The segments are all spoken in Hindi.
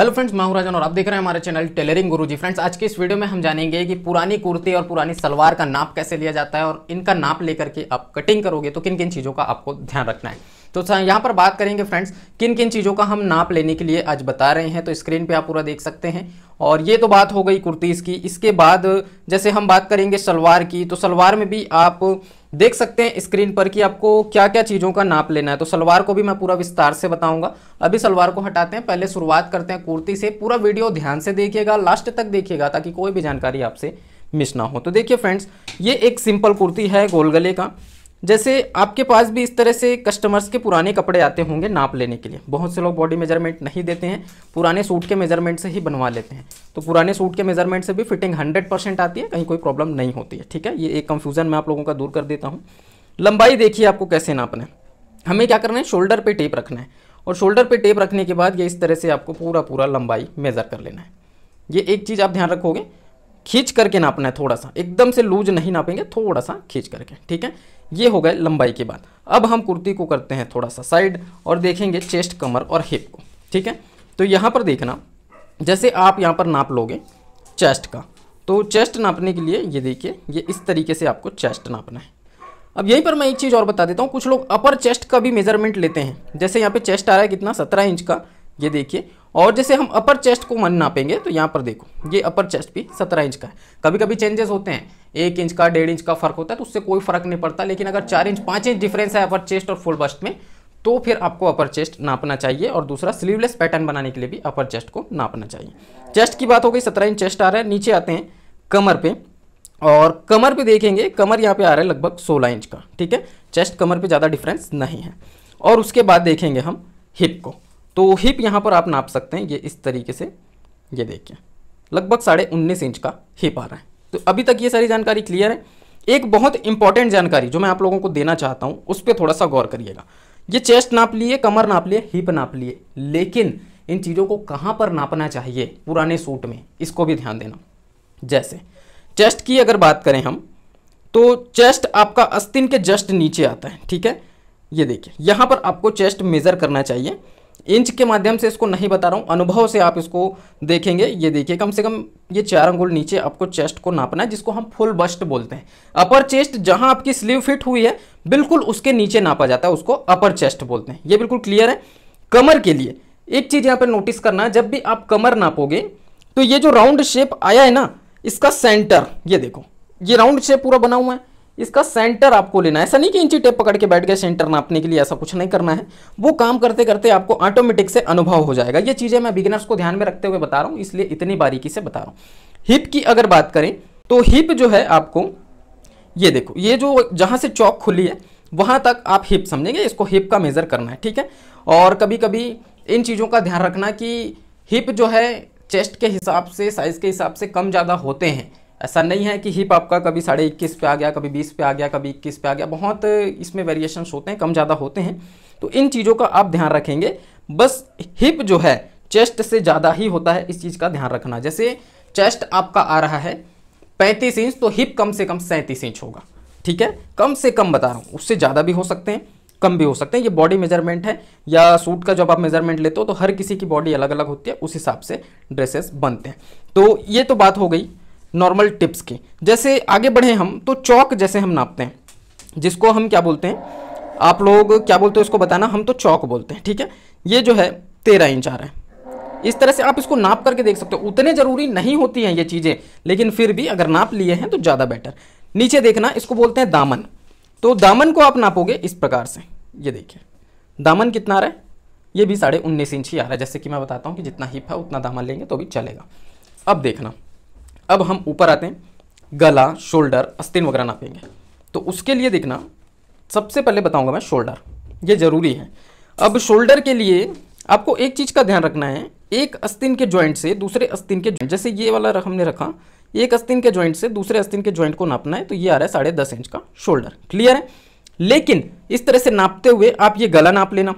हेलो फ्रेंड्स मैं हूं राजन और आप देख रहे हैं हमारे चैनल टेलरिंग गुरुजी फ्रेंड्स आज के इस वीडियो में हम जानेंगे कि पुरानी कुर्ती और पुरानी सलवार का नाप कैसे लिया जाता है और इनका नाप लेकर के आप कटिंग करोगे तो किन किन चीज़ों का आपको ध्यान रखना है तो यहाँ पर बात करेंगे फ्रेंड्स किन किन चीज़ों का हम नाप लेने के लिए आज बता रहे हैं तो स्क्रीन पे आप पूरा देख सकते हैं और ये तो बात हो गई कुर्तीज़ की इसके बाद जैसे हम बात करेंगे सलवार की तो सलवार में भी आप देख सकते हैं स्क्रीन पर कि आपको क्या क्या चीज़ों का नाप लेना है तो सलवार को भी मैं पूरा विस्तार से बताऊंगा अभी सलवार को हटाते हैं पहले शुरुआत करते हैं कुर्ती से पूरा वीडियो ध्यान से देखिएगा लास्ट तक देखिएगा ताकि कोई भी जानकारी आपसे मिस ना हो तो देखिए फ्रेंड्स ये एक सिंपल कुर्ती है गोलगले का जैसे आपके पास भी इस तरह से कस्टमर्स के पुराने कपड़े आते होंगे नाप लेने के लिए बहुत से लोग बॉडी मेजरमेंट नहीं देते हैं पुराने सूट के मेजरमेंट से ही बनवा लेते हैं तो पुराने सूट के मेजरमेंट से भी फिटिंग हंड्रेड परसेंट आती है कहीं कोई प्रॉब्लम नहीं होती है ठीक है ये एक कंफ्यूज़न मैं आप लोगों का दूर कर देता हूँ लंबाई देखिए आपको कैसे नापना है हमें क्या करना है शोल्डर पर टेप रखना है और शोल्डर पर टेप रखने के बाद ये इस तरह से आपको पूरा पूरा लंबाई मेज़र कर लेना है ये एक चीज़ आप ध्यान रखोगे खींच करके नापना है थोड़ा सा एकदम से लूज नहीं नापेंगे थोड़ा सा खींच करके ठीक है ये हो गए लंबाई के बाद अब हम कुर्ती को करते हैं थोड़ा सा साइड और देखेंगे चेस्ट कमर और हिप को ठीक है तो यहाँ पर देखना जैसे आप यहाँ पर नाप लोगे चेस्ट का तो चेस्ट नापने के लिए ये देखिए ये इस तरीके से आपको चेस्ट नापना है अब यहीं पर मैं एक चीज़ और बता देता हूँ कुछ लोग अपर चेस्ट का भी मेजरमेंट लेते हैं जैसे यहाँ पे चेस्ट आ रहा है कितना सत्रह इंच का ये देखिए और जैसे हम अपर चेस्ट को मन नापेंगे तो यहाँ पर देखो ये अपर चेस्ट भी सत्रह इंच का है कभी कभी चेंजेस होते हैं एक इंच का डेढ़ इंच का फर्क होता है तो उससे कोई फर्क नहीं पड़ता लेकिन अगर चार इंच पाँच इंच डिफरेंस है अपर चेस्ट और फुल बस्ट में तो फिर आपको अपर चेस्ट नापना चाहिए और दूसरा स्लीवलेस पैटर्न बनाने के लिए भी अपर चेस्ट को नापना चाहिए चेस्ट की बात हो गई सत्रह इंच चेस्ट आ रहा है नीचे आते हैं कमर पे और कमर पे देखेंगे कमर यहाँ पे आ रहा है लगभग 16 इंच का ठीक है चेस्ट कमर पे ज़्यादा डिफरेंस नहीं है और उसके बाद देखेंगे हम हिप को तो हिप यहाँ पर आप नाप सकते हैं ये इस तरीके से ये देखिए लगभग साढ़े उन्नीस इंच का हिप आ रहा है तो अभी तक ये सारी जानकारी क्लियर है एक बहुत इंपॉर्टेंट जानकारी जो मैं आप लोगों को देना चाहता हूँ उस पर थोड़ा सा गौर करिएगा ये चेस्ट नाप लिए कमर नाप लिए हिप नाप लिए लेकिन इन चीज़ों को कहाँ पर नापना चाहिए पुराने सूट में इसको भी ध्यान देना जैसे चेस्ट की अगर बात करें हम तो चेस्ट आपका अस्तिन के जस्ट नीचे आता है ठीक है ये देखिए यहाँ पर आपको चेस्ट मेज़र करना चाहिए इंच के माध्यम से इसको नहीं बता रहा हूँ अनुभव से आप इसको देखेंगे ये देखिए कम से कम ये चार अंगुल नीचे आपको चेस्ट को नापना है जिसको हम फुल बस्ट बोलते हैं अपर चेस्ट जहाँ आपकी स्लीव फिट हुई है बिल्कुल उसके नीचे नापा जाता है उसको अपर चेस्ट बोलते हैं ये बिल्कुल क्लियर है कमर के लिए एक चीज़ यहाँ पर नोटिस करना है जब भी आप कमर नापोगे तो ये जो राउंड शेप आया है ना इसका सेंटर ये देखो ये राउंड शेप पूरा बना हुआ है इसका सेंटर आपको लेना है ऐसा नहीं कि इंची टेप पकड़ के बैठ गए सेंटर नापने के लिए ऐसा कुछ नहीं करना है वो काम करते करते आपको ऑटोमेटिक से अनुभव हो जाएगा ये चीज़ें मैं बिगिनर्स को ध्यान में रखते हुए बता रहा हूँ इसलिए इतनी बारीकी से बता रहा हूँ हिप की अगर बात करें तो हिप जो है आपको ये देखो ये जो जहाँ से चौक खुली है वहाँ तक आप हिप समझेंगे इसको हिप का मेज़र करना है ठीक है और कभी कभी इन चीज़ों का ध्यान रखना कि हिप जो है चेस्ट के हिसाब से साइज़ के हिसाब से कम ज़्यादा होते हैं ऐसा नहीं है कि हिप आपका कभी साढ़े इक्कीस पे आ गया कभी बीस पे आ गया कभी इक्कीस पे आ गया बहुत इसमें वेरिएशन होते हैं कम ज़्यादा होते हैं तो इन चीज़ों का आप ध्यान रखेंगे बस हिप जो है चेस्ट से ज़्यादा ही होता है इस चीज़ का ध्यान रखना जैसे चेस्ट आपका आ रहा है पैंतीस इंच तो हिप कम से कम सैंतीस इंच होगा ठीक है कम से कम बता रहा हूँ उससे ज़्यादा भी हो सकते हैं कम भी हो सकते हैं ये बॉडी मेजरमेंट है या सूट का जब आप मेजरमेंट लेते हो तो हर किसी की बॉडी अलग अलग होती है उस हिसाब से ड्रेसेस बनते हैं तो ये तो बात हो गई नॉर्मल टिप्स की जैसे आगे बढ़े हम तो चौक जैसे हम नापते हैं जिसको हम क्या बोलते हैं आप लोग क्या बोलते हैं उसको बताना हम तो चौक बोलते हैं ठीक है ये जो है तेरह इंच आ रहा है इस तरह से आप इसको नाप करके देख सकते हो उतने ज़रूरी नहीं होती हैं ये चीज़ें लेकिन फिर भी अगर नाप लिए हैं तो ज़्यादा बेटर नीचे देखना इसको बोलते हैं दामन तो दामन को आप नापोगे इस प्रकार से ये देखिए दामन कितना आ रहा है ये भी साढ़े उन्नीस इंच ही आ रहा है जैसे कि मैं बताता हूँ कि जितना हिप है उतना दामन लेंगे तो भी चलेगा अब देखना अब हम ऊपर आते हैं गला शोल्डर अस्तिन वगैरह नापेंगे तो उसके लिए देखना सबसे पहले बताऊंगा मैं शोल्डर ये ज़रूरी है अब शोल्डर के लिए आपको एक चीज़ का ध्यान रखना है एक अस्तिन के ज्वाइंट से दूसरे अस्तिन के ज्वाइंट जैसे ये वाला हमने रखा एक अस्तिन के ज्वाइंट से दूसरे अस्तिन के ज्वाइंट को नापना है तो ये आ रहा है साढ़े दस इंच का शोल्डर क्लियर है लेकिन इस तरह से नापते हुए आप ये गला नाप लेना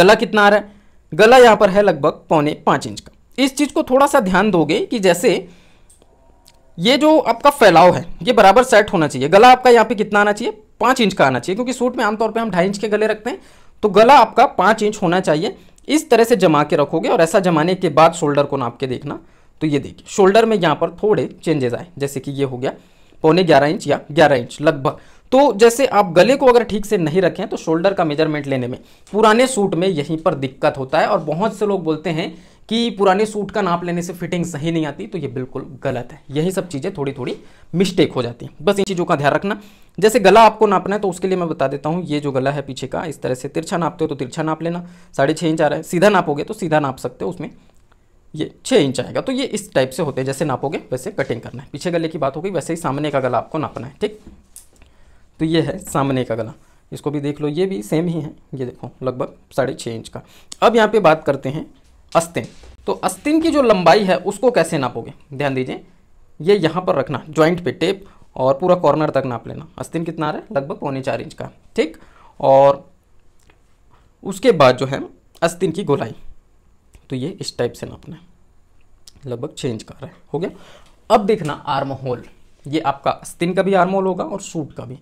गला कितना आ रहा है गला यहाँ पर है लगभग पौने पाँच इंच का इस चीज़ को थोड़ा सा ध्यान दोगे कि जैसे ये जो आपका फैलाव है ये बराबर सेट होना चाहिए गला आपका यहाँ पे कितना आना चाहिए पाँच इंच का आना चाहिए क्योंकि सूट में आमतौर पर हम ढाई इंच के गले रखते हैं तो गला आपका पाँच इंच होना चाहिए इस तरह से जमा के रखोगे और ऐसा जमाने के बाद शोल्डर को नाप के देखना तो ये देखिए शोल्डर में यहाँ पर थोड़े चेंजेस आए जैसे कि ये हो गया पौने ग्यारह इंच या ग्यारह इंच लगभग तो जैसे आप गले को अगर ठीक से नहीं रखें तो शोल्डर का मेजरमेंट लेने में पुराने सूट में यहीं पर दिक्कत होता है और बहुत से लोग बोलते हैं कि पुराने सूट का नाप लेने से फिटिंग सही नहीं आती तो ये बिल्कुल गलत है यही सब चीज़ें थोड़ी थोड़ी मिस्टेक हो जाती हैं बस इन चीज़ों का ध्यान रखना जैसे गला आपको नापना है तो उसके लिए मैं बता देता हूँ ये जो गला है पीछे का इस तरह से तिरछा नापते हो तो तिरछा नाप लेना साढ़े छः इंच आ रहा है सीधा नापोगे तो सीधा नाप सकते हो उसमें ये छः इंच आएगा तो ये इस टाइप से होते हैं जैसे नापोगे वैसे कटिंग करना है पीछे गले की बात हो गई वैसे ही सामने का गला आपको नापना है ठीक तो ये है सामने का गला इसको भी देख लो ये भी सेम ही है ये देखो लगभग साढ़े छः इंच का अब यहाँ पे बात करते हैं अस्तिन तो अस्तिन की जो लंबाई है उसको कैसे नापोगे ध्यान दीजिए ये यहाँ पर रखना ज्वाइंट पे टेप और पूरा कॉर्नर तक नाप लेना अस्तिन कितना आ रहा है लगभग पौने चार इंच का ठीक और उसके बाद जो है अस्तिन की गोलाई तो ये इस टाइप से नापना है लगभग छः इंच का रहा है हो गया अब देखना आर्म होल ये आपका अस्तिन का भी आर्म होल होगा और सूट का भी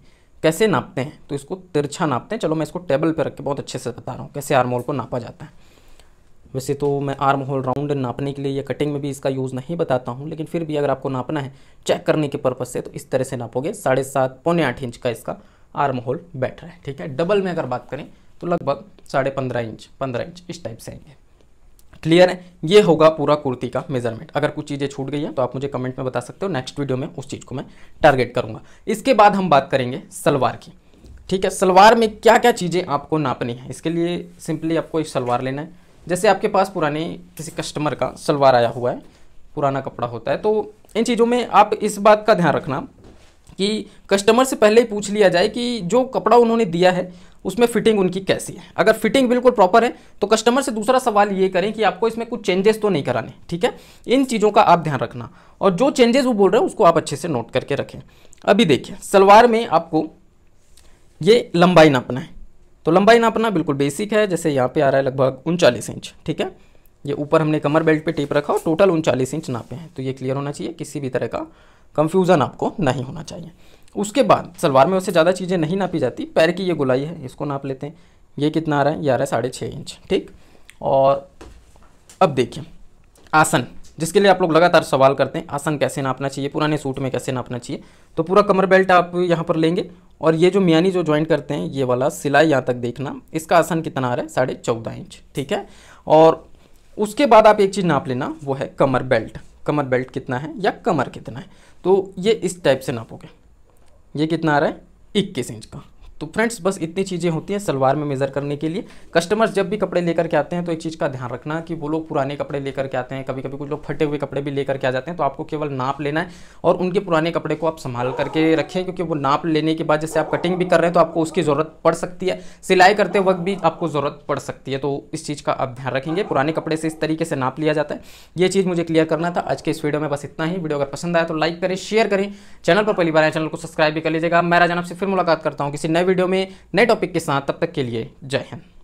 कैसे नापते हैं तो इसको तिरछा नापते हैं चलो मैं इसको टेबल पर रख के बहुत अच्छे से बता रहा हूँ कैसे आर्म होल को नापा जाता है वैसे तो मैं आर्म होल राउंड नापने के लिए या कटिंग में भी इसका यूज़ नहीं बताता हूँ लेकिन फिर भी अगर आपको नापना है चेक करने के पर्पज़ से तो इस तरह से नापोगे साढ़े सात पौने आठ इंच का इसका आर्म होल बैठ रहा है ठीक है डबल में अगर बात करें तो लगभग साढ़े पंद्रह इंच पंद्रह इंच इस टाइप से आएंगे क्लियर है ये होगा पूरा कुर्ती का मेजरमेंट अगर कुछ चीज़ें छूट गई है तो आप मुझे कमेंट में बता सकते हो नेक्स्ट वीडियो में उस चीज़ को मैं टारगेट करूँगा इसके बाद हम बात करेंगे सलवार की ठीक है सलवार में क्या क्या चीज़ें आपको नापनी है इसके लिए सिंपली आपको एक सलवार लेना है जैसे आपके पास पुराने किसी कस्टमर का सलवार आया हुआ है पुराना कपड़ा होता है तो इन चीज़ों में आप इस बात का ध्यान रखना कि कस्टमर से पहले ही पूछ लिया जाए कि जो कपड़ा उन्होंने दिया है उसमें फिटिंग उनकी कैसी है अगर फिटिंग बिल्कुल प्रॉपर है तो कस्टमर से दूसरा सवाल ये करें कि आपको इसमें कुछ चेंजेस तो नहीं कराने ठीक है इन चीज़ों का आप ध्यान रखना और जो चेंजेस वो बोल रहे हैं उसको आप अच्छे से नोट करके रखें अभी देखिए सलवार में आपको ये लंबाई नापना है तो लंबाई नापना बिल्कुल बेसिक है जैसे यहाँ पर आ रहा है लगभग उनचालीस इंच ठीक है ये ऊपर हमने कमर बेल्ट पे टेप रखा और टोटल उनचालीस इंच नापे हैं तो ये क्लियर होना चाहिए किसी भी तरह का कंफ्यूजन आपको नहीं होना चाहिए उसके बाद सलवार में उससे ज़्यादा चीज़ें नहीं नापी जाती पैर की ये गुलाई है इसको नाप लेते हैं ये कितना आ रहा है ये आ रहा है साढ़े छः इंच ठीक और अब देखिए आसन जिसके लिए आप लोग लगातार सवाल करते हैं आसन कैसे नापना चाहिए पुराने सूट में कैसे नापना चाहिए तो पूरा कमर बेल्ट आप यहाँ पर लेंगे और ये जो मियानी जो ज्वाइंट करते हैं ये वाला सिलाई यहाँ तक देखना इसका आसन कितना आ रहा है साढ़े चौदह इंच ठीक है और उसके बाद आप एक चीज़ नाप लेना वो है कमर बेल्ट कमर बेल्ट कितना है या कमर कितना है तो ये इस टाइप से नापोगे ये कितना आ रहा है इक्कीस इंच का तो फ्रेंड्स बस इतनी चीज़ें होती हैं सलवार में मेज़र करने के लिए कस्टमर्स जब भी कपड़े लेकर के आते हैं तो एक चीज़ का ध्यान रखना कि वो लोग पुराने कपड़े लेकर के आते हैं कभी कभी कुछ लोग फटे हुए कपड़े भी लेकर के आ जाते हैं तो आपको केवल नाप लेना है और उनके पुराने कपड़े को आप संभाल करके रखें क्योंकि वो नाप लेने के बाद जैसे आप कटिंग भी कर रहे हैं तो आपको उसकी ज़रूरत पड़ सकती है सिलाई करते वक्त भी आपको ज़रूरत पड़ सकती है तो इस चीज़ का आप ध्यान रखेंगे पुराने कपड़े से इस तरीके से नाप लिया जाता है ये चीज़ मुझे क्लियर करना था आज के इस वीडियो में बस इतना ही वीडियो अगर पसंद आया तो लाइक करें शेयर करें चैनल पर पहली बार चैनल को सब्सक्राइब भी कर लीजिएगा मैं राजन आपसे फिर मुलाकात करता हूँ किसी नए वीडियो में नए टॉपिक के साथ तब तक के लिए जय हिंद